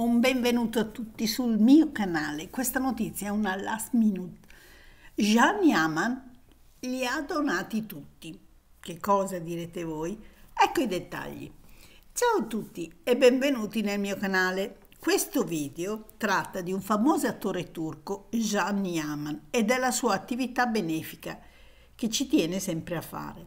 Un benvenuto a tutti sul mio canale. Questa notizia è una last minute. Jean Yaman li ha donati tutti. Che cosa direte voi? Ecco i dettagli. Ciao a tutti e benvenuti nel mio canale. Questo video tratta di un famoso attore turco, Jean Yaman, e della sua attività benefica che ci tiene sempre a fare.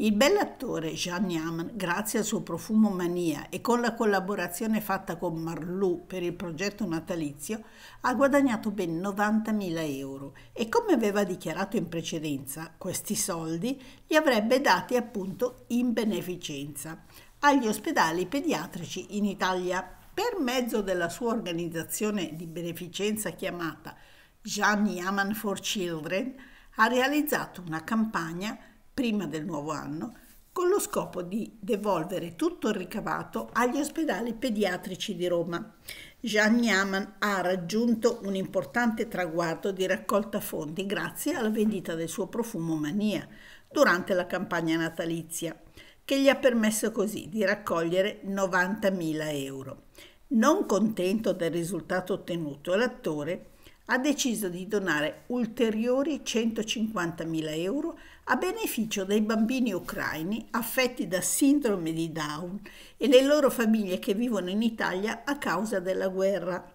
Il bell'attore Jean Yaman, grazie al suo profumo Mania e con la collaborazione fatta con Marlou per il progetto natalizio, ha guadagnato ben 90.000 euro e come aveva dichiarato in precedenza, questi soldi li avrebbe dati appunto in beneficenza agli ospedali pediatrici in Italia per mezzo della sua organizzazione di beneficenza chiamata Jean Yaman for Children ha realizzato una campagna prima del nuovo anno, con lo scopo di devolvere tutto il ricavato agli ospedali pediatrici di Roma. Jean Niaman ha raggiunto un importante traguardo di raccolta fondi grazie alla vendita del suo profumo Mania durante la campagna natalizia, che gli ha permesso così di raccogliere 90.000 euro. Non contento del risultato ottenuto, l'attore ha ha deciso di donare ulteriori 150.000 euro a beneficio dei bambini ucraini affetti da sindrome di Down e le loro famiglie che vivono in Italia a causa della guerra.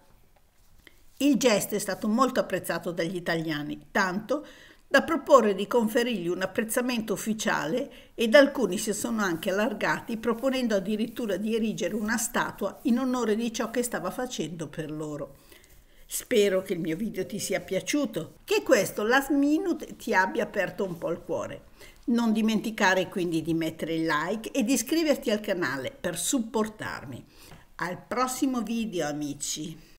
Il gesto è stato molto apprezzato dagli italiani, tanto da proporre di conferirgli un apprezzamento ufficiale ed alcuni si sono anche allargati proponendo addirittura di erigere una statua in onore di ciò che stava facendo per loro. Spero che il mio video ti sia piaciuto, che questo last minute ti abbia aperto un po' il cuore. Non dimenticare quindi di mettere il like e di iscriverti al canale per supportarmi. Al prossimo video amici!